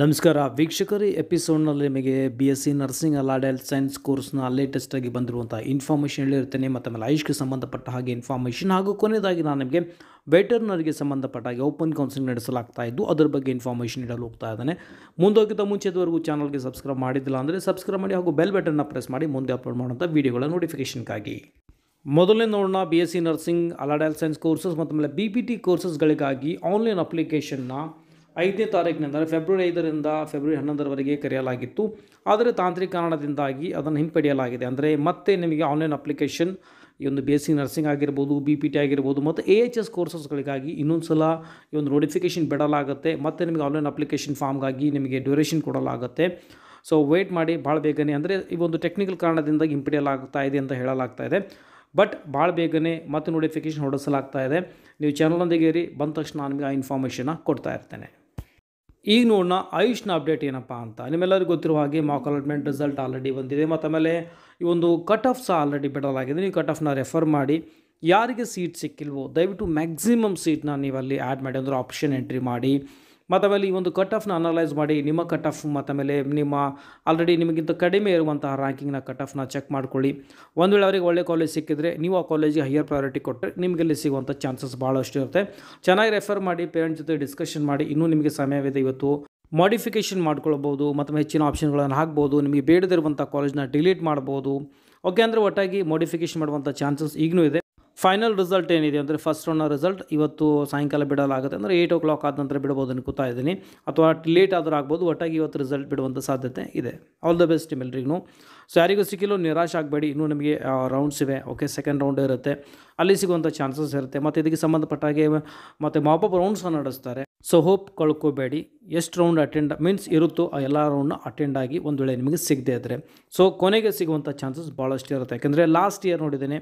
ನಮಸ್ಕಾರ ವೀಕ್ಷಕರಿ ಎಪಿಸೋಡ್ನಲ್ಲಿ ನಿಮಗೆ B S C nursing allied health science ಕೋರ್ಸ್ನ ಲೇಟೆಸ್ಟಾಗಿ ಬಂದಿರುವಂಥ ಇನ್ಫಾರ್ಮೇಷನ್ ಹೇಳಿರ್ತೇನೆ ಮತ್ತು ಆಮೇಲೆ ಆಯುಷ್ಗೆ ಸಂಬಂಧಪಟ್ಟ ಹಾಗೆ ಇನ್ಫಾರ್ಮೇಷನ್ ಹಾಗೂ ಕೊನೆಯದಾಗಿ ನಾನು ನಿಮಗೆ ವೆಟರ್ನರಿಗೆ ಸಂಬಂಧಪಟ್ಟ ಹಾಗೆ ಓಪನ್ ಕೌನ್ಸಿಲಿಂಗ್ ನಡೆಸಲಾಗ್ತಾ ಇದ್ದು ಅದರ ಬಗ್ಗೆ ಇನ್ಫಾರ್ಮೇಷನ್ ಇಡಲು ಹೋಗ್ತಾ ಇದ್ದಾನೆ ಮುಂದೋಗಿದ್ದ ಮುಂಚೆದವರೆಗೂ ಚಾನಲ್ಗೆ ಸಬ್ಸ್ಕ್ರೈಬ್ ಮಾಡಿದ್ದಿಲ್ಲ ಅಂದರೆ ಸಬ್ಸ್ಕ್ರೈಬ್ ಮಾಡಿ ಹಾಗೂ ಬೆಲ್ ಬಟನ್ನ ಪ್ರೆಸ್ ಮಾಡಿ ಮುಂದೆ ಅಪ್ಲೋಡ್ ಮಾಡುವಂಥ ವೀಡಿಯೋಗಳ ನೋಟಿಫಿಕೇಷನ್ಗಾಗಿ ಮೊದಲನೇ ನೋಡೋಣ B S C nursing health science courses ಮತ್ತು ಆಮೇಲೆ ಬಿ ಪಿ ಟಿ ಕೋರ್ಸಸ್ಗಳಿಗಾಗಿ ಆನ್ಲೈನ್ ಅಪ್ಲಿಕೇಶನ್ನ ಐದನೇ ತಾರೀಕಿನಿಂದ ಅಂದರೆ ಫೆಬ್ರವರಿ ಐದರಿಂದ ಫೆಬ್ರವರಿ ಹನ್ನೊಂದರವರೆಗೆ ಕರೆಯಲಾಗಿತ್ತು ಆದರೆ ತಾಂತ್ರಿಕ ಕಾರಣದಿಂದಾಗಿ ಅದನ್ನು ಹಿಂಪಡೆಯಲಾಗಿದೆ ಅಂದರೆ ಮತ್ತೆ ನಿಮಗೆ ಆನ್ಲೈನ್ ಅಪ್ಲಿಕೇಶನ್ ಈ ಒಂದು ಬಿ ಎಸ್ ಸಿ ನರ್ಸಿಂಗ್ ಆಗಿರ್ಬೋದು ಬಿ ಪಿ ಟಿ ಆಗಿರ್ಬೋದು ಮತ್ತು ಎ ಎಚ್ ಎಸ್ ಕೋರ್ಸಸ್ಗಳಿಗಾಗಿ ಇನ್ನೊಂದು ಸಲ ಈ ಒಂದು ನೋಟಿಫಿಕೇಷನ್ ಬಿಡಲಾಗುತ್ತೆ ಮತ್ತು ನಿಮಗೆ ಆನ್ಲೈನ್ ಅಪ್ಲಿಕೇಶನ್ ಫಾರ್ಮ್ಗಾಗಿ ನಿಮಗೆ ಡ್ಯೂರೇಷನ್ ಕೊಡಲಾಗುತ್ತೆ ಸೊ ವೆಯ್ಟ್ ಮಾಡಿ ಭಾಳ ಬೇಗನೆ ಅಂದರೆ ಈ ಒಂದು ಟೆಕ್ನಿಕಲ್ ಕಾರಣದಿಂದಾಗಿ ಹಿಂಪಡೆಯಲಾಗ್ತಾ ಇದೆ ಅಂತ ಹೇಳಲಾಗ್ತಾ ಇದೆ ಬಟ್ ಭಾಳ ಬೇಗನೆ ಮತ್ತೆ ನೋಟಿಫಿಕೇಶನ್ ಹೊಡೆಸಲಾಗ್ತಾ ಇದೆ ನೀವು ಚಾನಲ್ನೊಂದಿಗೆ ಇರಿ ಬಂದ ತಕ್ಷಣ ನಾನು ನಿಮಗೆ ಆ ಇನ್ಫಾರ್ಮೇಷನ್ನ ಕೊಡ್ತಾ ಇರ್ತೇನೆ ಈಗ ನೋಡೋಣ ಆಯುಷ್ನ ಅಪ್ಡೇಟ್ ಏನಪ್ಪ ಅಂತ ನಿಮ್ಮೆಲ್ಲರಿಗೂ ಗೊತ್ತಿರುವ ಹಾಗೆ ಮಾಕ್ ಅಲಾಟ್ಮೆಂಟ್ ರಿಸಲ್ಟ್ ಆಲ್ರೆಡಿ ಬಂದಿದೆ ಮತ್ತು ಆಮೇಲೆ ಈ ಒಂದು ಕಟ್ ಆಫ್ ಸಹ ಆಲ್ರೆಡಿ ಬಿಡಲಾಗಿದೆ ನೀವು ಕಟ್ ಆಫ್ನ ರೆಫರ್ ಮಾಡಿ ಯಾರಿಗೆ ಸೀಟ್ ಸಿಕ್ಕಿಲ್ವೋ ದಯವಿಟ್ಟು ಮ್ಯಾಕ್ಸಿಮಮ್ ಸೀಟ್ನ ನೀವು ಅಲ್ಲಿ ಆ್ಯಡ್ ಮಾಡಿ ಅಂದರೆ ಆಪ್ಷನ್ ಎಂಟ್ರಿ ಮಾಡಿ ಮತ್ತು ಈ ಒಂದು ಕಟ್ ಆಫ್ನ ಅನಲೈಸ್ ಮಾಡಿ ನಿಮ್ಮ ಕಟ್ ಆಫ್ ಮತ್ತು ಮೇಲೆ ನಿಮ್ಮ ಆಲ್ರೆಡಿ ನಿಮಗಿಂತ ಕಡಿಮೆ ಇರುವಂತಹ ರ್ಯಾಂಕಿಂಗ್ನ ಕಟ್ ಆಫ್ನ ಚೆಕ್ ಮಾಡ್ಕೊಳ್ಳಿ ಒಂದು ವೇಳೆ ಅವರಿಗೆ ಒಳ್ಳೆ ಕಾಲೇಜ್ ಸಿಕ್ಕಿದ್ರೆ ನೀವು ಆ ಕಾಲೇಜಿಗೆ ಹೈಯರ್ ಪ್ರಯಾರಿಟಿ ಕೊಟ್ಟರೆ ನಿಮಗೆ ಇಲ್ಲಿ ಸಿಗುವಂಥ ಚಾನ್ಸಸ್ ಭಾಳಷ್ಟು ಇರುತ್ತೆ ಚೆನ್ನಾಗಿ ರೆಫರ್ ಮಾಡಿ ಪೇರೆಂಟ್ಸ್ ಜೊತೆ ಡಿಸ್ಕಷನ್ ಮಾಡಿ ಇನ್ನೂ ನಿಮಗೆ ಸಮಯವಿದೆ ಇವತ್ತು ಮಾಡಿಫಿಕೇಷನ್ ಮಾಡ್ಕೊಳ್ಬೋದು ಮತ್ತು ಹೆಚ್ಚಿನ ಆಪ್ಷನ್ಗಳನ್ನು ಹಾಕ್ಬೋದು ನಿಮಗೆ ಬೇಡದಿರುವಂಥ ಕಾಲೇಜ್ನ ಡಿಲೀಟ್ ಮಾಡ್ಬೋದು ಓಕೆ ಅಂದರೆ ಒಟ್ಟಾಗಿ ಮಾಡಿಫಿಕೇಷನ್ ಮಾಡುವಂಥ ಚಾನ್ಸಸ್ ಈಗಲೂ ಇದೆ ಫೈನಲ್ ರಿಸಲ್ಟ್ ಏನಿದೆ ಅಂದರೆ ಫಸ್ಟ್ ರೌಂಡ್ನ ರಿಸಲ್ಟ್ ಇವತ್ತು ಸಾಯಂಕಾಲ ಬಿಡಲಾಗುತ್ತೆ ಅಂದರೆ ಏಯ್ಟ್ ಓ ಕ್ಲಾಕ್ ಆದ ನಂತರ ಬಿಡ್ಬೋದು ಅನ್ಕೋತಾ ಇದ್ದೀನಿ ಅಥವಾ ಲೇಟ್ ಆದರೂ ಆಗ್ಬೋದು ಒಟ್ಟಾಗಿ ಇವತ್ತು ರಿಸಲ್ಟ್ ಬಿಡುವಂಥ ಸಾಧ್ಯತೆ ಇದೆ ಆಲ್ ದ ಬೆಸ್ಟ್ ಟೀಮ್ ಎಲ್ರಿಗೂ ಸೊ ಯಾರಿಗೂ ಸಿಕ್ಕಿಲ್ಲ ನಿರಾಶೆ ಆಗಬೇಡಿ ಇನ್ನೂ ನಮಗೆ ರೌಂಡ್ಸ್ ಇವೆ ಓಕೆ ಸೆಕೆಂಡ್ ರೌಂಡ್ ಇರುತ್ತೆ ಅಲ್ಲಿ ಸಿಗುವಂಥ ಚಾನ್ಸಸ್ ಇರುತ್ತೆ ಮತ್ತು ಇದಕ್ಕೆ ಸಂಬಂಧಪಟ್ಟ ಹಾಗೆ ಮತ್ತು ಮಾಪಪ್ ರೌಂಡ್ಸನ್ನು ನಡೆಸ್ತಾರೆ ಸೊ ಹೋಪ್ ಕಳ್ಕೋಬೇಡಿ ಎಷ್ಟು ರೌಂಡ್ ಅಟೆಂಡ್ ಮೀನ್ಸ್ ಇರುತ್ತೋ ಆ ಎಲ್ಲ ರೌಂಡ್ನ ಅಟೆಂಡ್ ಆಗಿ ಒಂದು ವೇಳೆ ನಿಮಗೆ ಸಿಗದೇ ಇದ್ದರೆ ಸೊ ಕೊನೆಗೆ ಸಿಗುವಂಥ ಚಾನ್ಸಸ್ ಭಾಳಷ್ಟು ಇರುತ್ತೆ ಯಾಕೆಂದರೆ ಲಾಸ್ಟ್ ಇಯರ್ ನೋಡಿದ್ದೇನೆ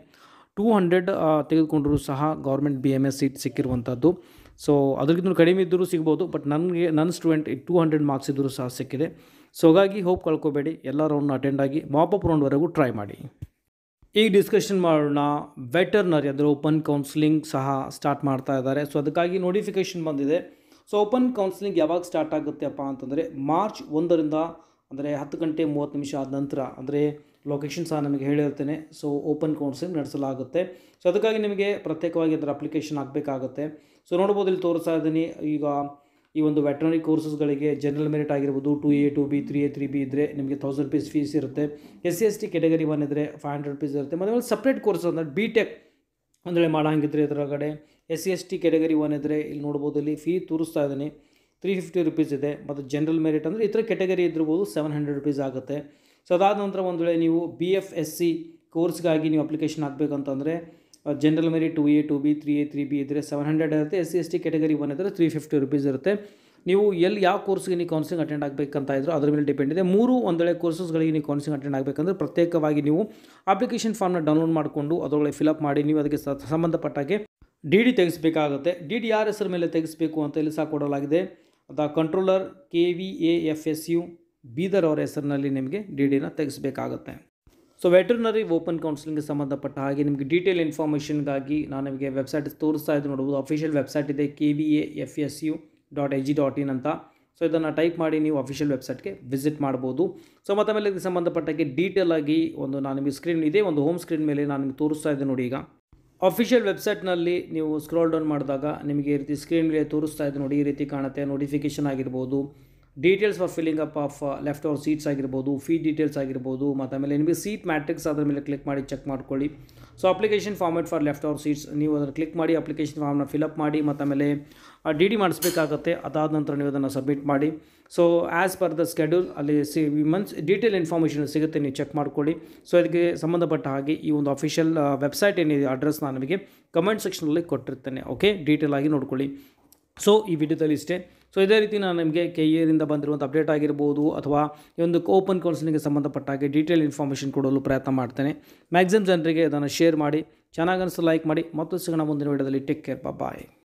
ಟೂ ಹಂಡ್ರೆಡ್ ತೆಗೆದುಕೊಂಡ್ರೂ ಸಹ government B M S seat ಸಿಕ್ಕಿರುವಂಥದ್ದು ಸೊ ಅದಕ್ಕಿಂತ ಕಡಿಮೆ ಇದ್ದರೂ ಸಿಗ್ಬೋದು ಬಟ್ ನನಗೆ ನನ್ನ ಸ್ಟೂಡೆಂಟ್ ಟೂ ಹಂಡ್ರೆಡ್ ಮಾರ್ಕ್ಸ್ ಇದ್ದರೂ ಸಹ ಸಿಕ್ಕಿದೆ ಸೊ ಹಾಗಾಗಿ ಹೋಪ್ ಕಳ್ಕೋಬೇಡಿ ಎಲ್ಲ ರೌಂಡ್ನ ಅಟೆಂಡ್ ಆಗಿ ಮಾಪಪ್ ರೌಂಡ್ವರೆಗೂ ಟ್ರೈ ಮಾಡಿ ಈಗ ಡಿಸ್ಕಷನ್ ಮಾಡೋಣ ವೆಟರ್ನರಿ ಅಂದರೆ ಓಪನ್ ಕೌನ್ಸಿಲಿಂಗ್ ಸಹ ಸ್ಟಾರ್ಟ್ ಮಾಡ್ತಾ ಇದ್ದಾರೆ ಸೊ ಅದಕ್ಕಾಗಿ ನೋಟಿಫಿಕೇಷನ್ ಬಂದಿದೆ ಸೊ ಓಪನ್ ಕೌನ್ಸಿಲಿಂಗ್ ಯಾವಾಗ ಸ್ಟಾರ್ಟ್ ಅಪ್ಪ ಅಂತಂದರೆ ಮಾರ್ಚ್ ಒಂದರಿಂದ ಅಂದರೆ ಹತ್ತು ಗಂಟೆ ಮೂವತ್ತು ನಿಮಿಷ ಆದ ನಂತರ ಅಂದರೆ ಲೊಕೇಶನ್ ಸಹ ನಿಮಗೆ ಹೇಳಿರ್ತೇನೆ ಸೊ ಓಪನ್ ಕೌನ್ಸಿಲ್ ನಡೆಸಲಾಗುತ್ತೆ ಸೊ ಅದಕ್ಕಾಗಿ ನಿಮಗೆ ಪ್ರತ್ಯೇಕವಾಗಿ ಅದರ ಅಪ್ಲಿಕೇಶನ್ ಹಾಕಬೇಕಾಗುತ್ತೆ ಸೊ ನೋಡ್ಬೋದು ಇಲ್ಲಿ ತೋರಿಸ್ತಾ ಇದ್ದೀನಿ ಈಗ ಈ ಒಂದು ವೆಟ್ರನರಿ ಕೋರ್ಸಸ್ಗಳಿಗೆ ಜನರಲ್ ಮೆರಿಟ್ ಆಗಿರ್ಬೋದು two A two B three A three B ಇದ್ದರೆ ನಿಮಗೆ ತೌಸಂಡ್ ರುಪೀಸ್ ಫೀಸ್ ಇರುತ್ತೆ S C S T category one ಇದ್ದರೆ ಫೈವ್ ಹಂಡ್ರೆಡ್ ರುಪೀಸ್ ಇರುತ್ತೆ ಮತ್ತೆ ಆಮೇಲೆ ಸಪ್ರೇಟ್ ಕೋರ್ಸಸ್ ಅಂದರೆ ಬಿ ಟೆಕ್ ಅಂದ್ರೆ ಮಾಡೋಂಗಿದ್ರೆ ಇದರೊಳಗಡೆ S C S T category one ಇದ್ದರೆ ಇಲ್ಲಿ ನೋಡ್ಬೋದು ಇಲ್ಲಿ ಫೀ ತೋರಿಸ್ತಾ ಇದ್ದೀನಿ ತ್ರೀ ಫಿಫ್ಟಿ ರುಪೀಸ್ ಇದೆ ಮತ್ತು ಜನರಲ್ ಮೆರಿಟ್ ಅಂದರೆ ಇತರ ಕೆಟಗರಿ ಇದ್ದಿರ್ಬೋದು ಸೆವೆನ್ ಹಂಡ್ರೆಡ್ ರುಪೀಸ್ ಆಗುತ್ತೆ ಸೊ ಅದಾದ ನಂತರ ಒಂದು ವೇಳೆ ನೀವು ಬಿ ಎಫ್ ಎಸ್ ಸಿ ಕೋರ್ಸ್ಗಾಗಿ ನೀವು ಅಪ್ಲಿಕೇಶನ್ ಹಾಕಬೇಕಂತಂದರೆ general merit two A two B three A three B ಇದ್ದರೆ ಸೆವೆನ್ ಹಂಡ್ರೆಡ್ ಇರುತ್ತೆ S C S T category one ಇದ್ದರೆ ತ್ರೀ ಫಿಫ್ಟಿ ರುಪೀಸ್ ಇರುತ್ತೆ ನೀವು ಎಲ್ಲಿ ಯಾವ ಕೋರ್ಸ್ಗೆ ನೀವು ಕೌನ್ಸಿಲಿಂಗ್ ಅಟೆಂಡ್ ಆಗಬೇಕಂತ ಇದ್ದರು ಅದ್ರ ಮೇಲೆ ಡಿಪೆಂಡ್ ಇದೆ ಮೂರು ಒಂದೊಳ್ಳೆ ಕೋರ್ಸಸ್ಗಳಿಗೆ ನೀವು ಕೌನ್ಸಿಲಿಂಗ್ ಅಟೆಂಡ್ ಆಗಬೇಕಂದ್ರೆ ಪ್ರತ್ಯೇಕವಾಗಿ ನೀವು ಅಪ್ಲಿಕೇಶನ್ ಫಾರ್ಮ್ನ ಡೌನ್ಲೋಡ್ ಮಾಡಿಕೊಂಡು ಅದರೊಳಗೆ ಫಿಲಪ್ ಮಾಡಿ ನೀವು ಅದಕ್ಕೆ ಸಂಬಂಧಪಟ್ಟಾಗೆ ಡಿ ಡಿ ತೆಗೆಸಬೇಕಾಗುತ್ತೆ ಡಿ ಡಿ ಯಾರ ಹೆಸರ ಮೇಲೆ ತೆಗೆಸಬೇಕು ಅಂತ ಇಲ್ಲಿ ಸಹ ಕೊಡಲಾಗಿದೆ the controller K V A F S U Bidar ಅವರ ಹೆಸರಿನಲ್ಲಿ ನಿಮಗೆ ಡಿ ಡಿನ ತೆಗೆಸಬೇಕಾಗುತ್ತೆ ಸೊ ವೆಟರ್ನರಿ ಓಪನ್ ಕೌನ್ಸಿಲಿಂಗ್ಗೆ ಸಂಬಂಧಪಟ್ಟ ಹಾಗೆ ನಿಮಗೆ ಡೀಟೇಲ್ ಇನ್ಫಾರ್ಮೇಷನ್ಗಾಗಿ ನಾನು ನಿಮಗೆ ವೆಬ್ಸೈಟ್ ತೋರಿಸ್ತಾ ಇದ್ದು ನೋಡ್ಬೋದು ಅಫಿಷಿಯಲ್ ವೆಬ್ಸೈಟ್ ಇದೆ K V A F S U dot A G dot in ಅಂತ ಸೊ ಇದನ್ನು ಟೈಪ್ ಮಾಡಿ ನೀವು ಅಫಿಷಿಯಲ್ ವೆಬ್ಸೈಟ್ಗೆ ವಿಸಿಟ್ ಮಾಡ್ಬೋದು ಸೊ ಮತ್ತೆ ಮೇಲೆ ಇದಕ್ಕೆ ಸಂಬಂಧಪಟ್ಟಾಗಿ ಡೀಟೇಲ್ ಆಗಿ ಒಂದು ನಾನು ನಿಮಗೆ ಸ್ಕ್ರೀನ್ ಇದೆ ಒಂದು ಹೋಮ್ ಸ್ಕ್ರೀನ್ ಮೇಲೆ ನಾನು ನಿಮಗೆ ತೋರಿಸ್ತಾ ಇದ್ದೆ ನೋಡಿ ಈಗ ಅಫಿಷಿಯಲ್ ವೆಬ್ಸೈಟ್ನಲ್ಲಿ ನೀವು ಸ್ಕ್ರೋಲ್ ಡೌನ್ ಮಾಡಿದಾಗ ನಿಮಗೆ ಈ ರೀತಿ ಸ್ಕ್ರೀನ್ ಮೇಲೆ ತೋರಿಸ್ತಾ ಇದ್ದೆ ನೋಡಿ ಈ ರೀತಿ ಕಾಣುತ್ತೆ ನೋಟಿಫಿಕೇಷನ್ ಆಗಿರ್ಬೋದು details for filling up of left over seats ಆಗಿರ್ಬೋದು ಫೀ ಡೀಟೇಲ್ಸ್ ಆಗಿರ್ಬೋದು ಮತ್ತು ಆಮೇಲೆ ನಿಮಗೆ ಸೀಟ್ ಮ್ಯಾಟ್ರಿಕ್ಸ್ ಅದರ ಮೇಲೆ ಕ್ಲಿಕ್ ಮಾಡಿ ಚೆಕ್ ಮಾಡ್ಕೊಳ್ಳಿ so application format for left over seats ನೀವು ಅದನ್ನು ಕ್ಲಿಕ್ ಮಾಡಿ ಅಪ್ಲಿಕೇಶನ್ ಫಾರ್ಮ್ನ ಫಿಲಪ್ ಮಾಡಿ ಮತ್ತು ಆಮೇಲೆ ಡಿ ಡಿ ಮಾಡಿಸ್ಬೇಕಾಗತ್ತೆ ಅದಾದ ನಂತರ ನೀವು ಅದನ್ನು ಸಬ್ಮಿಟ್ ಮಾಡಿ so as per the schedule ಅಲ್ಲಿ ಸಿ ಮಂತ್ಸ್ ಡೀಟೇಲ್ ಇನ್ಫಾರ್ಮೇಷನ್ ಸಿಗುತ್ತೆ ನೀವು ಚೆಕ್ ಮಾಡ್ಕೊಳ್ಳಿ ಸೊ ಅದಕ್ಕೆ ಸಂಬಂಧಪಟ್ಟ ಹಾಗೆ ಈ ಒಂದು ಅಫಿಷಿಯಲ್ ವೆಬ್ಸೈಟ್ ಏನಿದೆ ಅಡ್ರೆಸ್ ನಾನು ನಿಮಗೆ ಕಮೆಂಟ್ ಸೆಕ್ಷನಲ್ಲಿ ಕೊಟ್ಟಿರ್ತೇನೆ ಓಕೆ ಡೀಟೇಲ್ ಆಗಿ ನೋಡ್ಕೊಳ್ಳಿ ಸೊ ಈ ವಿಡಿಯೋದಲ್ಲಿ ಇಷ್ಟೇ ಸೊ ಇದೇ ರೀತಿ ನಾನು ನಿಮಗೆ ಕೆ ಎರಿಂದ e ಬಂದಿರುವಂಥ ಅಪ್ಡೇಟ್ ಆಗಿರ್ಬೋದು ಅಥವಾ ಈ ಒಂದು ಓಪನ್ ಕೌನ್ಸಿಲಿಂಗ್ಗೆ ಸಂಬಂಧಪಟ್ಟ ಹಾಗೆ ಡೀಟೇಲ್ ಇನ್ಫಾರ್ಮೇಷನ್ ಕೊಡಲು ಪ್ರಯತ್ನ ಮಾಡ್ತೇನೆ ಮ್ಯಾಕ್ಸಿಮಮ್ ಜನರಿಗೆ ಅದನ್ನು ಶೇರ್ ಮಾಡಿ ಚೆನ್ನಾಗಿ ಅನಿಸ್ತು ಲೈಕ್ ಮಾಡಿ ಮತ್ತು ಸಿಗೋಣ ಮುಂದಿನ ವಿಡಿಯೋದಲ್ಲಿ ಟೇಕ್ ಕೇರ್ ಬಾಯ್